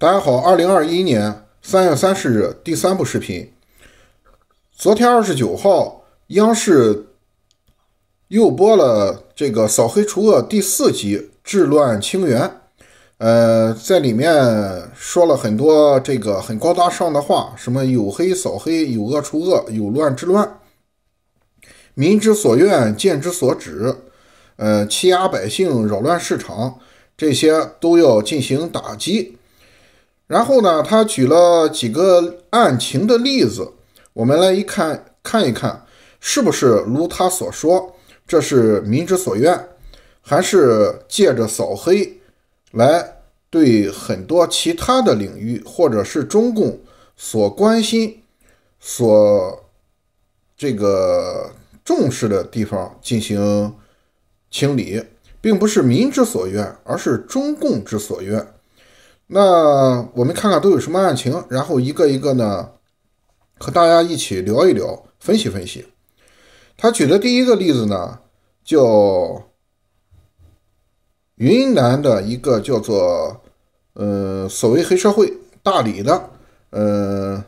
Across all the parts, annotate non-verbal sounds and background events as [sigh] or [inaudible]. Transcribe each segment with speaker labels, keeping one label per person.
Speaker 1: 大家好，二零二一年三月三十日第三部视频。昨天二十九号，央视又播了这个《扫黑除恶》第四集《治乱清源》。呃，在里面说了很多这个很高大上的话，什么“有黑扫黑，有恶除恶，有乱治乱”，“民之所愿，剑之所指”，呃，欺压百姓、扰乱市场，这些都要进行打击。然后呢，他举了几个案情的例子，我们来一看，看一看是不是如他所说，这是民之所愿，还是借着扫黑来对很多其他的领域，或者是中共所关心、所这个重视的地方进行清理，并不是民之所愿，而是中共之所愿。那我们看看都有什么案情，然后一个一个呢，和大家一起聊一聊，分析分析。他举的第一个例子呢，叫云南的一个叫做呃所谓黑社会大理的呃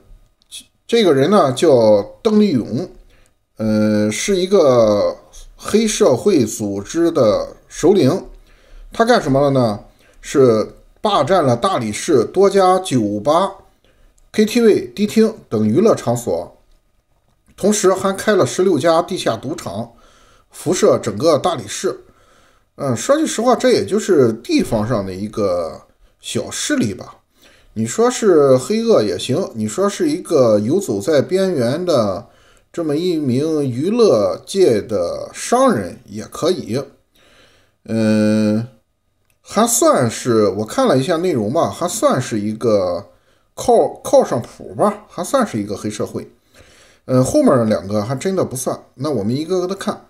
Speaker 1: 这个人呢叫邓立勇，呃是一个黑社会组织的首领，他干什么了呢？是。霸占了大理市多家酒吧、KTV、迪厅等娱乐场所，同时还开了十六家地下赌场，辐射整个大理市。嗯，说句实话，这也就是地方上的一个小势力吧。你说是黑恶也行，你说是一个游走在边缘的这么一名娱乐界的商人也可以。嗯。还算是我看了一下内容吧，还算是一个靠靠上谱吧，还算是一个黑社会。嗯，后面两个还真的不算。那我们一个个的看。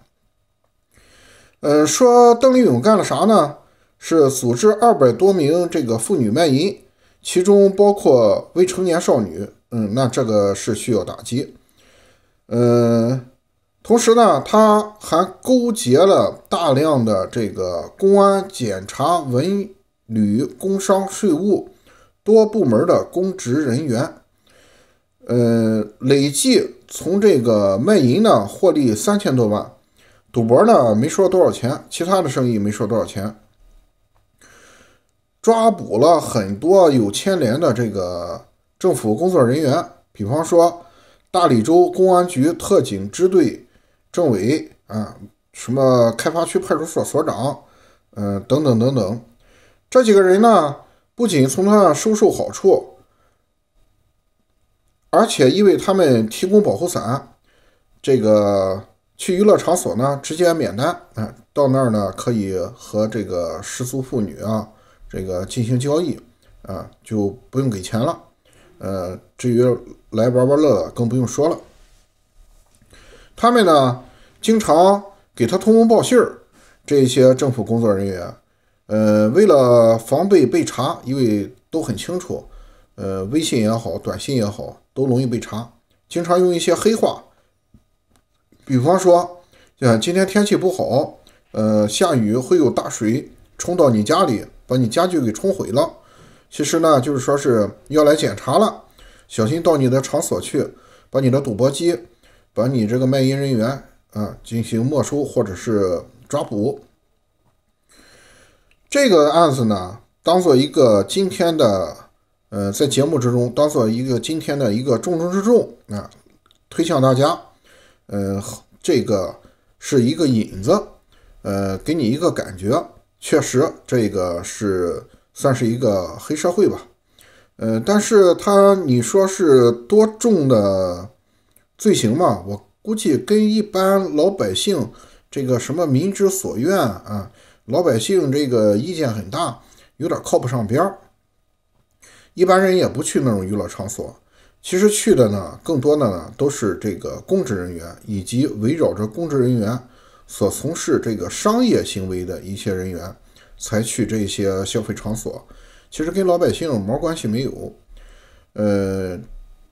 Speaker 1: 嗯，说邓丽勇干了啥呢？是组织二百多名这个妇女卖淫，其中包括未成年少女。嗯，那这个是需要打击。嗯。同时呢，他还勾结了大量的这个公安、检察、文旅、工商、税务多部门的公职人员，呃，累计从这个卖淫呢获利三千多万，赌博呢没说多少钱，其他的生意没说多少钱。抓捕了很多有牵连的这个政府工作人员，比方说大理州公安局特警支队。政委啊，什么开发区派出所所长，嗯，等等等等，这几个人呢，不仅从他那收受好处，而且因为他们提供保护伞。这个去娱乐场所呢，直接免单啊，到那儿呢，可以和这个失足妇女啊，这个进行交易啊，就不用给钱了。呃，至于来玩玩乐的，更不用说了。他们呢，经常给他通风报信儿。这些政府工作人员，呃，为了防备被查，因为都很清楚，呃，微信也好，短信也好，都容易被查。经常用一些黑话，比方说，嗯，今天天气不好，呃，下雨会有大水冲到你家里，把你家具给冲毁了。其实呢，就是说是要来检查了，小心到你的场所去，把你的赌博机。把你这个卖淫人员啊进行没收或者是抓捕，这个案子呢，当做一个今天的呃，在节目之中当做一个今天的一个重中之重啊，推向大家。呃，这个是一个引子，呃，给你一个感觉，确实这个是算是一个黑社会吧。呃，但是他你说是多重的。罪行嘛，我估计跟一般老百姓这个什么民之所愿啊，老百姓这个意见很大，有点靠不上边儿。一般人也不去那种娱乐场所，其实去的呢，更多的呢都是这个公职人员，以及围绕着公职人员所从事这个商业行为的一些人员才去这些消费场所，其实跟老百姓毛关系没有，呃，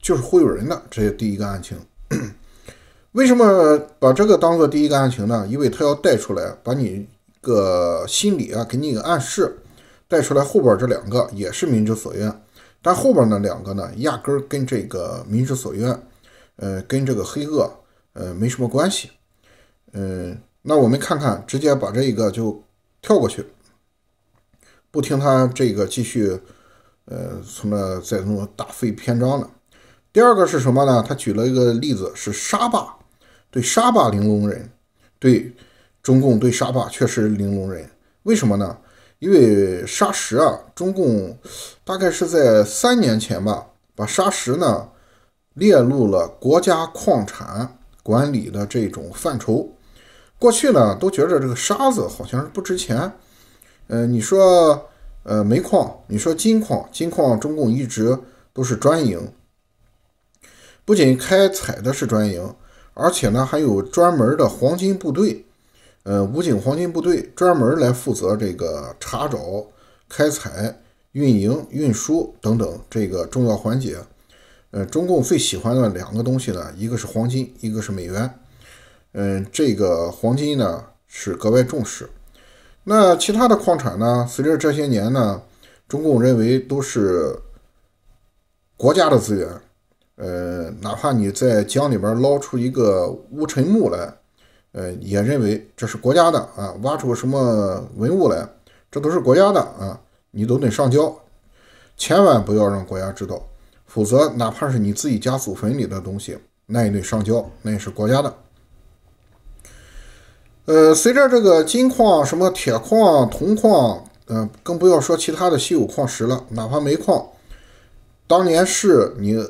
Speaker 1: 就是忽悠人的。这是第一个案情。[clears throat] 为什么把这个当做第一个案情呢？因为他要带出来，把你一个心理啊，给你一个暗示。带出来后边这两个也是民之所愿，但后边那两个呢，压根儿跟这个民之所愿，呃，跟这个黑恶，呃，没什么关系。嗯，那我们看看，直接把这一个就跳过去，不听他这个继续，呃，从那再弄大费篇章了。第二个是什么呢？他举了一个例子，是沙霸，对沙霸零容忍，对中共对沙霸确实零容忍。为什么呢？因为沙石啊，中共大概是在三年前吧，把沙石呢列入了国家矿产管理的这种范畴。过去呢，都觉着这个沙子好像是不值钱。呃，你说，呃，煤矿，你说金矿，金矿中共一直都是专营。不仅开采的是专营，而且呢还有专门的黄金部队，呃，武警黄金部队专门来负责这个查找、开采、运营、运输等等这个重要环节。呃，中共最喜欢的两个东西呢，一个是黄金，一个是美元。嗯，这个黄金呢是格外重视。那其他的矿产呢，随着这些年呢，中共认为都是
Speaker 2: 国家的资源。
Speaker 1: 呃，哪怕你在江里边捞出一个乌沉木来，呃，也认为这是国家的啊。挖出什么文物来，这都是国家的啊，你都得上交，千万不要让国家知道，否则哪怕是你自己家祖坟里的东西，那也得上交，那也是国家的。呃，随着这个金矿、什么铁矿、铜矿，嗯，更不要说其他的稀有矿石了，哪怕煤矿，当年是你。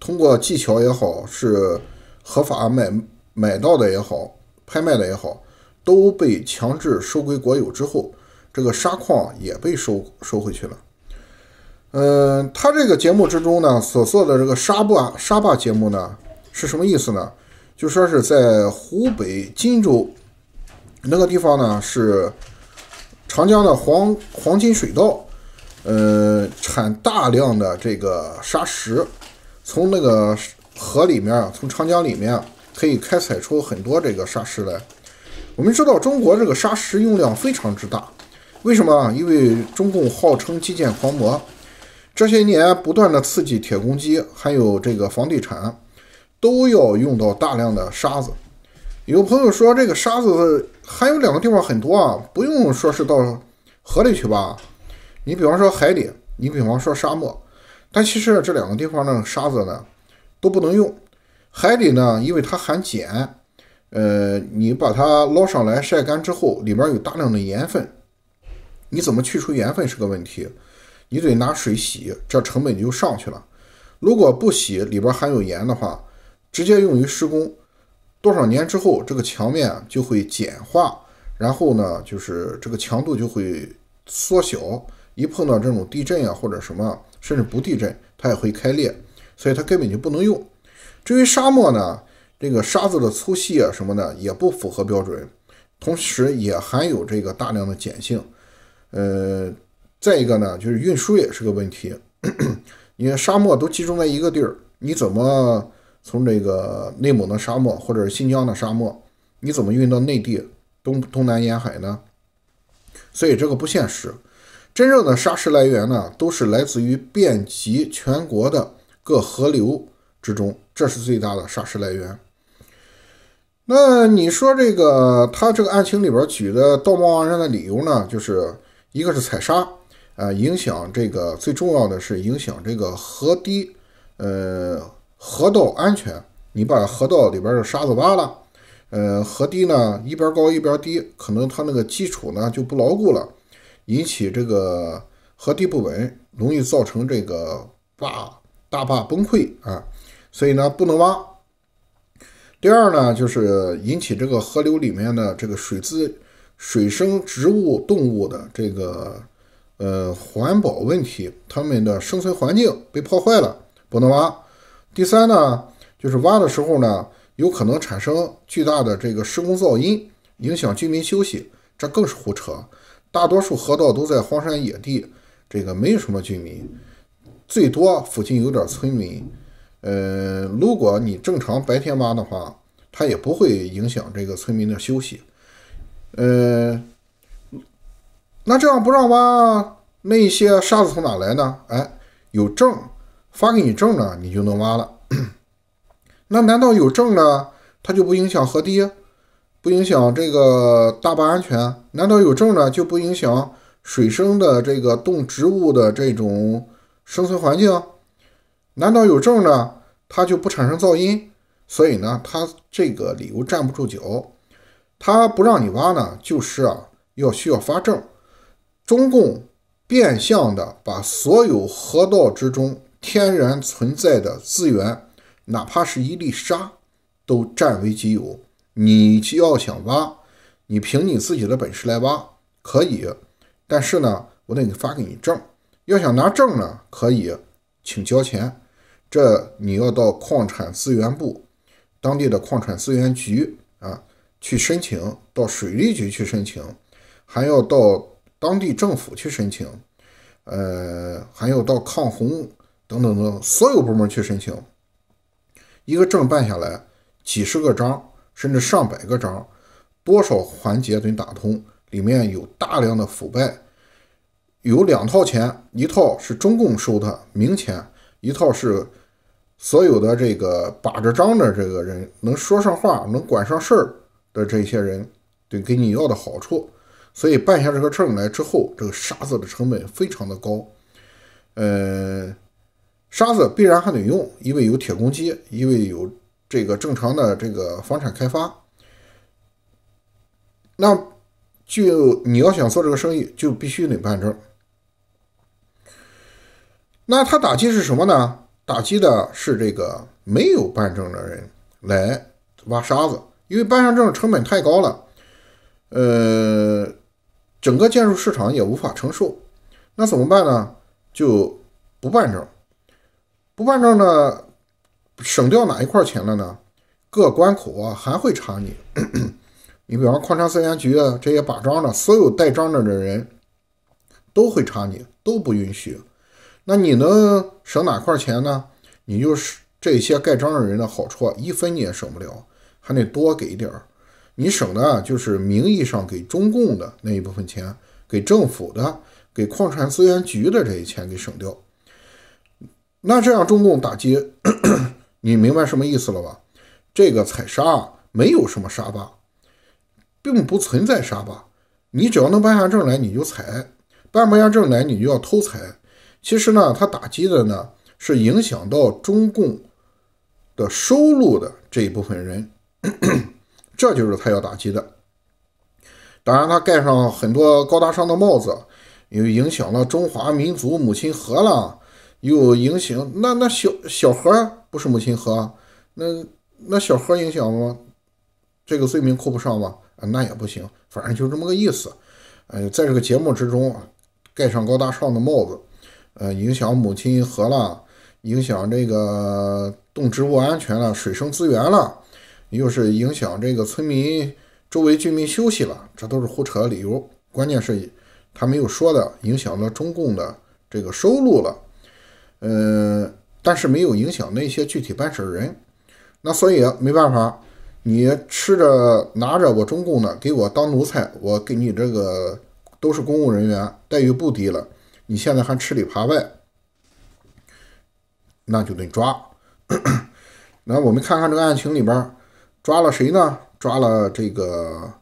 Speaker 1: 通过技巧也好，是合法买买到的也好，拍卖的也好，都被强制收归国有之后，这个沙矿也被收收回去了。嗯，他这个节目之中呢，所做的这个沙坝沙坝节目呢，是什么意思呢？就说是在湖北荆州那个地方呢，是长江的黄黄金水道，呃，产大量的这个沙石。从那个河里面，从长江里面可以开采出很多这个砂石来。我们知道中国这个砂石用量非常之大，为什么？因为中共号称基建狂魔，这些年不断的刺激铁公鸡，还有这个房地产，都要用到大量的沙子。有朋友说这个沙子还有两个地方很多啊，不用说是到河里去吧，你比方说海里，你比方说沙漠。但其实这两个地方呢，沙子呢都不能用。海里呢，因为它含碱，呃，你把它捞上来晒干之后，里面有大量的盐分，你怎么去除盐分是个问题。你得拿水洗，这成本就上去了。如果不洗，里边含有盐的话，直接用于施工，多少年之后，这个墙面就会碱化，然后呢，就是这个强度就会缩小。一碰到这种地震啊，或者什么，甚至不地震，它也会开裂，所以它根本就不能用。至于沙漠呢，这个沙子的粗细啊什么的也不符合标准，同时也含有这个大量的碱性。呃，再一个呢，就是运输也是个问题。[coughs] 你沙漠都集中在一个地儿，你怎么从这个内蒙的沙漠或者新疆的沙漠，你怎么运到内地东东南沿海呢？所以这个不现实。真正的沙石来源呢，都是来自于遍及全国的各河流之中，这是最大的沙石来源。那你说这个他这个案情里边举的道貌岸然的理由呢，就是一个是采沙，呃，影响这个最重要的是影响这个河堤，呃，河道安全。你把河道里边的沙子挖了，呃，河堤呢一边高一边低，可能它那个基础呢就不牢固了。引起这个河堤不稳，容易造成这个坝大坝崩溃啊，所以呢不能挖。第二呢，就是引起这个河流里面的这个水资、水生植物、动物的这个呃环保问题，它们的生存环境被破坏了，不能挖。第三呢，就是挖的时候呢，有可能产生巨大的这个施工噪音，影响居民休息，这更是胡扯。大多数河道都在荒山野地，这个没有什么居民，最多附近有点村民。呃，如果你正常白天挖的话，它也不会影响这个村民的休息。呃，那这样不让挖，那些沙子从哪来呢？哎，有证，发给你证了，你就能挖了。[clears throat] 那难道有证了，它就不影响河堤？不影响这个大坝安全？难道有证呢就不影响水生的这个动植物的这种生存环境？难道有证呢它就不产生噪音？所以呢，他这个理由站不住脚。他不让你挖呢，就是啊要需要发证。中共变相的把所有河道之中天然存在的资源，哪怕是一粒沙，都占为己有。你要想挖，你凭你自己的本事来挖可以，但是呢，我得发给你证。要想拿证呢，可以，请交钱。这你要到矿产资源部、当地的矿产资源局啊去申请，到水利局去申请，还要到当地政府去申请，呃，还要到抗洪等等等所有部门去申请。一个证办下来，几十个章。甚至上百个章，多少环节得打通，里面有大量的腐败，有两套钱，一套是中共收的明钱，一套是所有的这个把着章的这个人能说上话、能管上事儿的这些人得给你要的好处，所以办下这个证来之后，这个沙子的成本非常的高。呃，沙子必然还得用，因为有铁公鸡，因为有。这个正常的这个房产开发，那就你要想做这个生意，就必须得办证。那他打击是什么呢？打击的是这个没有办证的人来挖沙子，因为办上证成本太高了，呃，整个建筑市场也无法承受。那怎么办呢？就不办证，不办证呢？省掉哪一块钱了呢？各关口啊还会查你，[clears throat] 你比方矿产资源局啊这些把章的，所有带章的的人都会查你，都不允许。那你能省哪块钱呢？你就是这些盖章的人的好处，一分你也省不了，还得多给点儿。你省的啊，就是名义上给中共的那一部分钱，给政府的，给矿产资源局的这些钱给省掉。那这样中共打击。你明白什么意思了吧？这个采砂没有什么沙坝，并不存在沙坝。你只要能办下证来，你就采；办不下证来，你就要偷采。其实呢，他打击的呢是影响到中共的收入的这一部分人，这就是他要打击的。当然，他盖上很多高大上的帽子，又影响了中华民族母亲河了，又影响那那小小河。不是母亲河，那那小河影响吗？这个罪名扣不上吗？啊，那也不行，反正就这么个意思。哎，在这个节目之中，盖上高大上的帽子，呃，影响母亲河了，影响这个动植物安全了，水生资源了，又是影响这个村民周围居民休息了，这都是胡扯的理由。关键是，他没有说的影响了中共的这个收入了，嗯。但是没有影响那些具体办事人，那所以没办法。你吃着拿着我中共的，给我当奴才，我给你这个都是公务人员，待遇不低了。你现在还吃里扒外，那就得抓。[clears throat] 那我们看看这个案情里边，抓了谁呢？抓了这个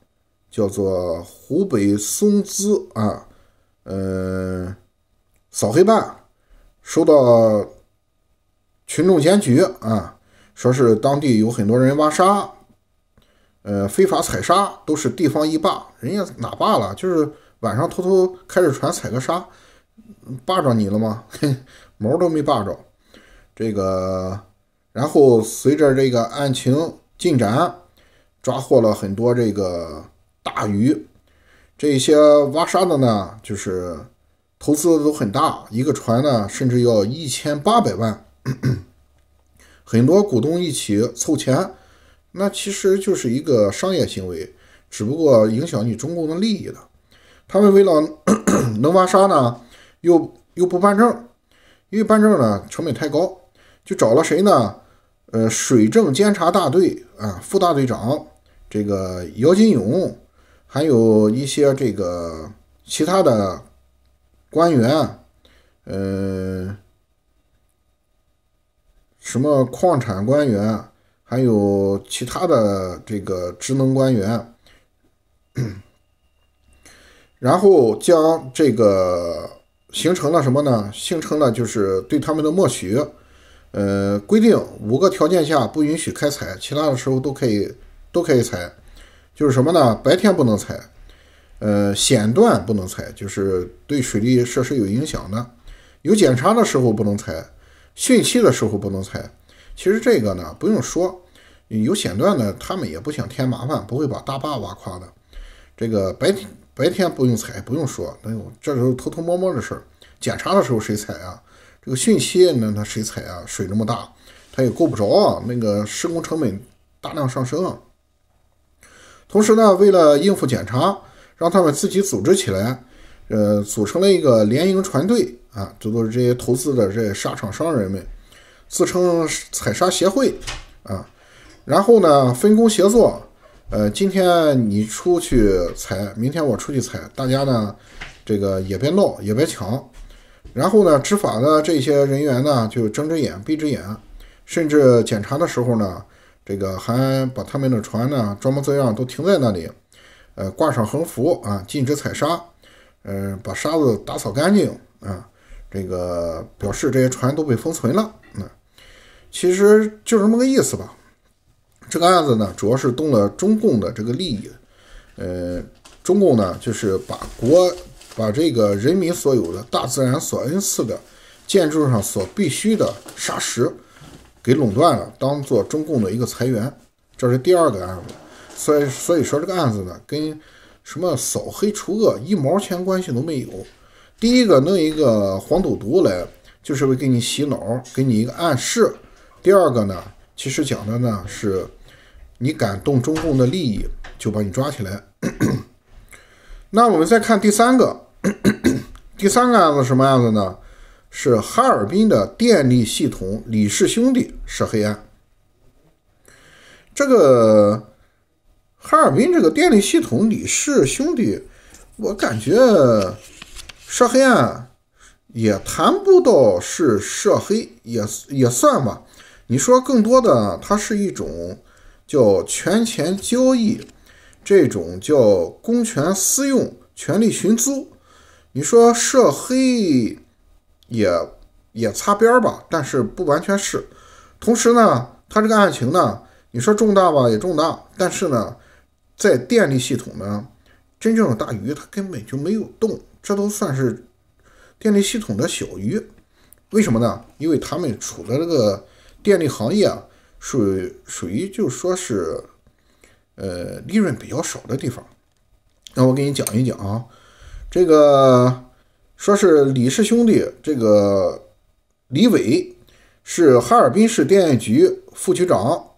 Speaker 1: 叫做湖北松滋啊，呃，扫黑办收到。群众检举啊，说是当地有很多人挖沙，呃，非法采沙都是地方一霸，人家哪霸了？就是晚上偷偷开着船采个沙，霸着你了吗？[laughs] 毛都没霸着。这个，然后随着这个案情进展，抓获了很多这个大鱼，这些挖沙的呢，就是投资都很大，一个船呢，甚至要一千八百万。[clears throat] 很多股东一起凑钱，那其实就是一个商业行为，只不过影响你中共的利益了。他们为了 [clears throat] 能挖沙呢，又又不办证，因为办证呢成本太高，就找了谁呢？呃，水政监察大队啊，副大队长这个姚金勇，还有一些这个其他的官员，呃。什么矿产官员，还有其他的这个职能官员，[coughs] 然后将这个形成了什么呢？形成了就是对他们的默许，呃，规定五个条件下不允许开采，其他的时候都可以都可以采，就是什么呢？白天不能采，呃，险段不能采，就是对水利设施有影响的，有检查的时候不能采。汛期的时候不能采，其实这个呢不用说，有险段的他们也不想添麻烦，不会把大坝挖垮的。这个白天白天不用采，不用说，哎呦，这时候偷偷摸摸的事儿，检查的时候谁采啊？这个汛期那那谁采啊？水那么大，他也够不着啊，那个施工成本大量上升。同时呢，为了应付检查，让他们自己组织起来。呃，组成了一个联营船队啊，这都是这些投资的这些沙场商人们，自称采沙协会啊。然后呢，分工协作，呃，今天你出去采，明天我出去采，大家呢，这个也别闹，也别抢。然后呢，执法的这些人员呢，就睁着眼闭着眼，甚至检查的时候呢，这个还把他们的船呢，装模作样都停在那里，呃，挂上横幅啊，禁止采沙。呃，把沙子打扫干净啊，这个表示这些船都被封存了。嗯，其实就这么个意思吧。这个案子呢，主要是动了中共的这个利益。呃，中共呢，就是把国把这个人民所有的、大自然所恩赐的、建筑上所必需的沙石给垄断了，当做中共的一个财源。这是第二个案子。所以，所以说这个案子呢，跟。什么扫黑除恶一毛钱关系都没有。第一个弄一个黄赌毒来，就是为给你洗脑，给你一个暗示。第二个呢，其实讲的呢是，你敢动中共的利益，就把你抓起来。[clears throat] 那我们再看第三个，第三个案子什么案子呢？是哈尔滨的电力系统李氏兄弟涉黑案。这个。哈尔滨这个电力系统李氏兄弟，我感觉涉黑案也谈不到是涉黑，也也算吧。你说更多的，它是一种叫权钱交易，这种叫公权私用、权力寻租。你说涉黑也也擦边吧，但是不完全是。同时呢，他这个案情呢，你说重大吧也重大，但是呢。在电力系统呢，真正的大鱼它根本就没有动，这都算是电力系统的小鱼。为什么呢？因为他们处的这个电力行业啊，属于属于就说是，呃，利润比较少的地方。那我给你讲一讲啊，这个说是李氏兄弟，这个李伟是哈尔滨市电业局副局长。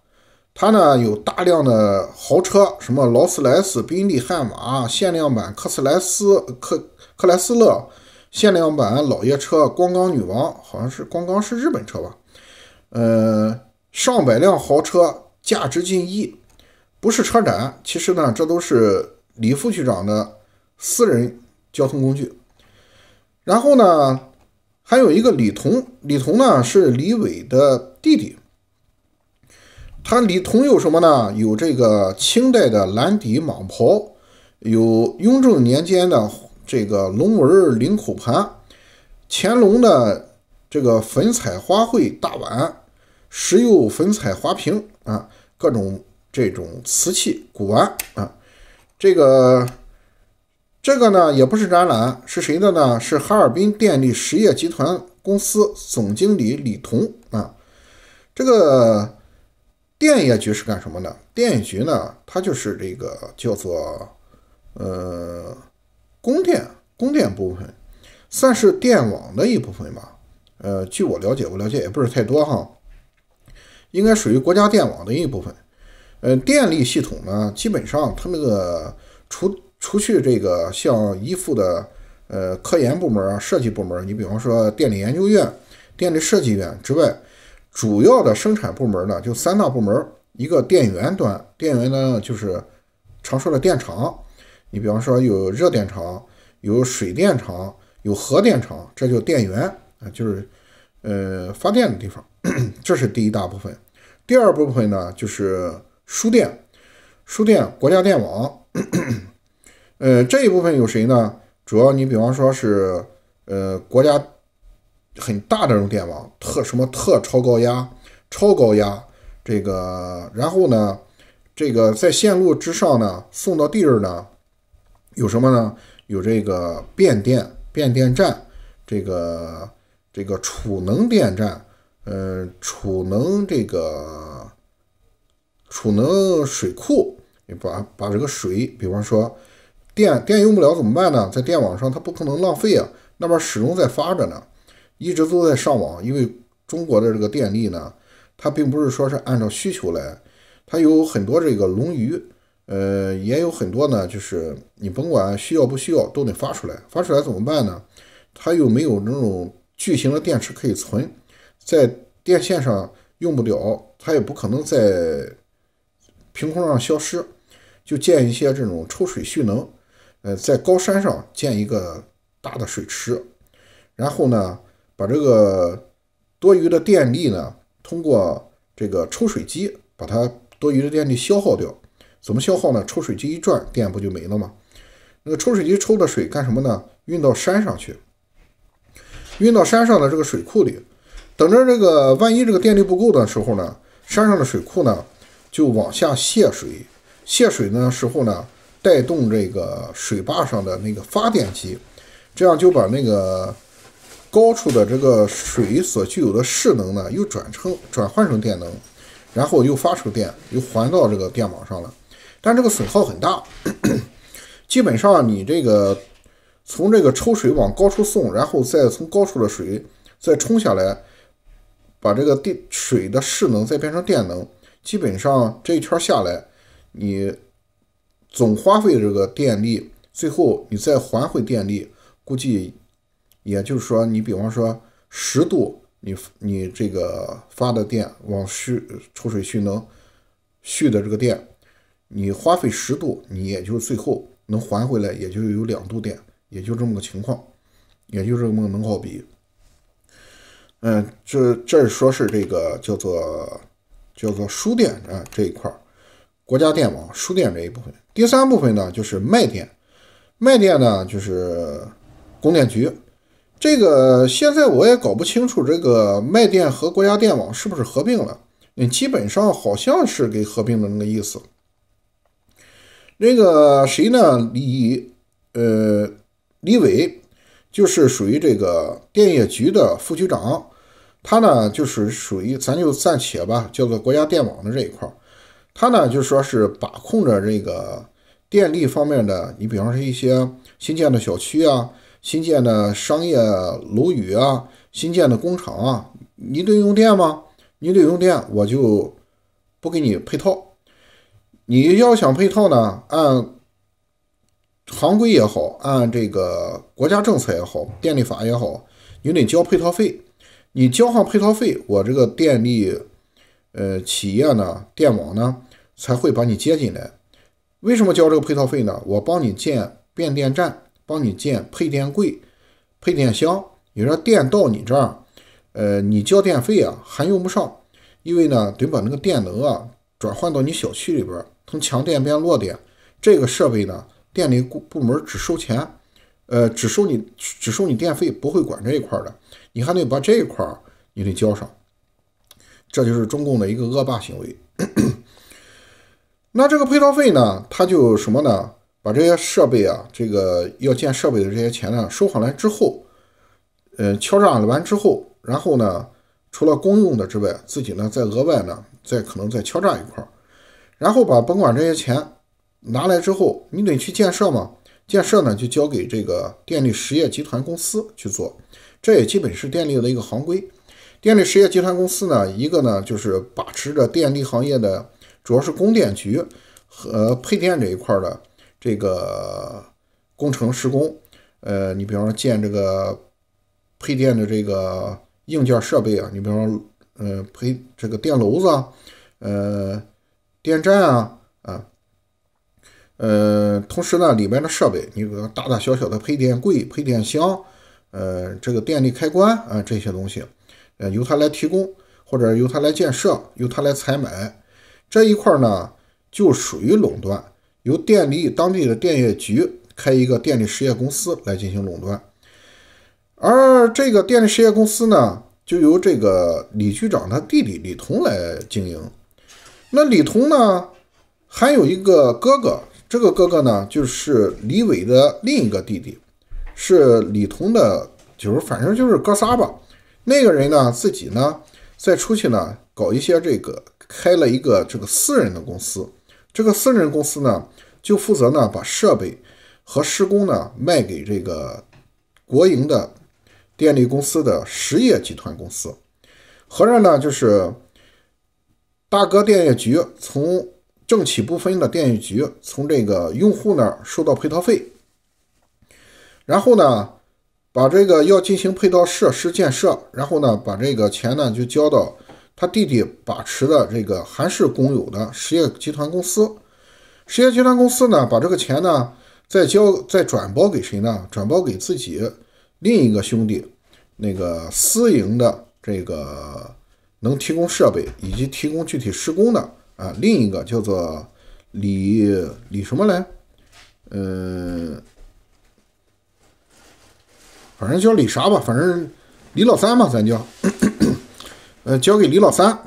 Speaker 1: 他呢有大量的豪车，什么劳斯莱斯、宾利、悍马限量版、克莱斯克、克莱斯勒限量版老爷车、光刚女王，好像是光刚是日本车吧？呃，上百辆豪车，价值近亿，不是车展，其实呢这都是李副局长的私人交通工具。然后呢，还有一个李彤，李彤呢是李伟的弟弟。它里彤有什么呢？有这个清代的蓝底蟒袍，有雍正年间的这个龙纹领口盘，乾隆的这个粉彩花卉大碗，石釉粉彩花瓶啊，各种这种瓷器古玩啊。这个这个呢，也不是展览，是谁的呢？是哈尔滨电力实业集团公司总经理李彤啊。这个。电业局是干什么的？电业局呢，它就是这个叫做呃，供电供电部分，算是电网的一部分吧。呃，据我了解，我了解也不是太多哈，应该属于国家电网的一部分。呃，电力系统呢，基本上它那个除除去这个像依附的呃科研部门啊、设计部门，你比方说电力研究院、电力设计院之外。主要的生产部门呢，就三大部门，一个电源端，电源呢就是常说的电厂，你比方说有热电厂、有水电厂、有核电厂，这叫电源啊，就是呃发电的地方，[clears throat] 这是第一大部分。第二部分呢就是输电，输电国家电网，[clears throat] 呃这一部分有谁呢？主要你比方说是呃国家。很大的这种电网，特什么特超高压、超高压这个，然后呢，这个在线路之上呢，送到地儿呢，有什么呢？有这个变电变电站，这个这个储能电站，嗯，储能这个储能水库，把把这个水，比方说电电用不了怎么办呢？在电网上它不可能浪费啊，那边始终在发着呢。一直都在上网，因为中国的这个电力呢，它并不是说是按照需求来，它有很多这个冗余，呃，也有很多呢，就是你甭管需要不需要都得发出来，发出来怎么办呢？它又没有那种巨型的电池可以存，在电线上用不了，它也不可能在凭空上消失，就建一些这种抽水蓄能，呃，在高山上建一个大的水池，然后呢？把这个多余的电力呢，通过这个抽水机把它多余的电力消耗掉。怎么消耗呢？抽水机一转，电不就没了吗？那个抽水机抽的水干什么呢？运到山上去，运到山上的这个水库里，等着这个万一这个电力不够的时候呢，山上的水库呢就往下泄水，泄水的时候呢带动这个水坝上的那个发电机，这样就把那个。高处的这个水所具有的势能呢，又转成转换成电能，然后又发出电，又还到这个电网上了。但这个损耗很大，[coughs] 基本上你这个从这个抽水往高处送，然后再从高处的水再冲下来，把这个电水的势能再变成电能，基本上这一圈下来，你总花费这个电力，最后你再还回电力，估计。也就是说，你比方说十度，你你这个发的电往蓄抽水蓄能蓄的这个电，你花费十度，你也就最后能还回来，也就有两度电，也就这么个情况，也就这么个能耗比。嗯，这这说是这个叫做叫做输电啊这一块儿，
Speaker 2: 国家电网
Speaker 1: 输电这一部分。第三部分呢就是卖电，卖电呢就是供电局。这个现在我也搞不清楚，这个卖电和国家电网是不是合并了？嗯，基本上好像是给合并的那个意思。那个谁呢？李呃，李伟就是属于这个电业局的副局长，他呢就是属于咱就暂且吧，叫做国家电网的这一块儿。他呢就说是把控着这个电力方面的，你比方说一些新建的小区啊。新建的商业楼宇啊，新建的工厂啊，你得用电吗？你得用电，我就不给你配套。你要想配套呢，按行规也好，按这个国家政策也好，电力法也好，你得交配套费。你交上配套费，我这个电力呃企业呢，电网呢才会把你接进来。为什么交这个配套费呢？我帮你建变电站。帮你建配电柜、配电箱，你说电到你这儿，呃，你交电费啊还用不上，因为呢得把那个电能啊转换到你小区里边，从强电变弱电。这个设备呢，电力部门只收钱，呃，只收你只收你电费，不会管这一块的。你还得把这一块你得交上，这就是中共的一个恶霸行为。[coughs] 那这个配套费呢，它就什么呢？把这些设备啊，这个要建设备的这些钱呢收上来之后，呃，敲诈完之后，然后呢，除了公用的之外，自己呢再额外呢，再可能再敲诈一块儿，然后把甭管这些钱拿来之后，你得去建设嘛，建设呢就交给这个电力实业集团公司去做，这也基本是电力的一个行规。电力实业集团公司呢，一个呢就是把持着电力行业的，主要是供电局和配电这一块的。这个工程施工，呃，你比方说建这个配电的这个硬件设备啊，你比方嗯配这个电炉子啊，呃，电站啊啊，呃，同时呢里面的设备，你比说大大小小的配电柜、配电箱，呃，这个电力开关啊这些东西，呃，由它来提供或者由它来建设、由它来采买，这一块呢就属于垄断。由电力当地的电业局开一个电力实业公司来进行垄断，而这个电力实业公司呢，就由这个李局长的弟弟李彤来经营。那李彤呢，还有一个哥哥，这个哥哥呢，就是李伟的另一个弟弟，是李彤的，就是反正就是哥仨吧。那个人呢，自己呢，再出去呢，搞一些这个，开了一个这个私人的公司。这个私人公司呢，就负责呢把设备和施工呢卖给这个国营的电力公司的实业集团公司，合着呢就是大哥电业局从政企不分的电业局从这个用户那儿收到配套费，然后呢把这个要进行配套设施建设，然后呢把这个钱呢就交到。他弟弟把持的这个韩氏公有的实业集团公司，实业集团公司呢，把这个钱呢再交再转包给谁呢？转包给自己另一个兄弟，那个私营的这个能提供设备以及提供具体施工的啊，另一个叫做李李什么来？嗯，反正叫李啥吧，反正李老三吧，咱叫。呃，交给李老三，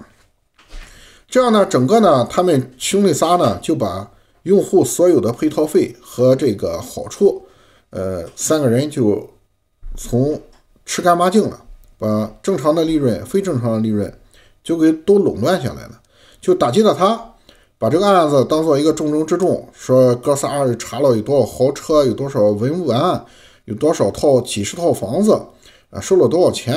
Speaker 1: 这样呢，整个呢，他们兄弟仨呢，就把用户所有的配套费和这个好处，呃，三个人就从吃干抹净了，把正常的利润、非正常的利润，就给都垄断下来了，就打击了他，把这个案子当做一个重中之重，说哥仨查了有多少豪车，有多少文物案，有多少套几十套房子，啊，收了多少钱。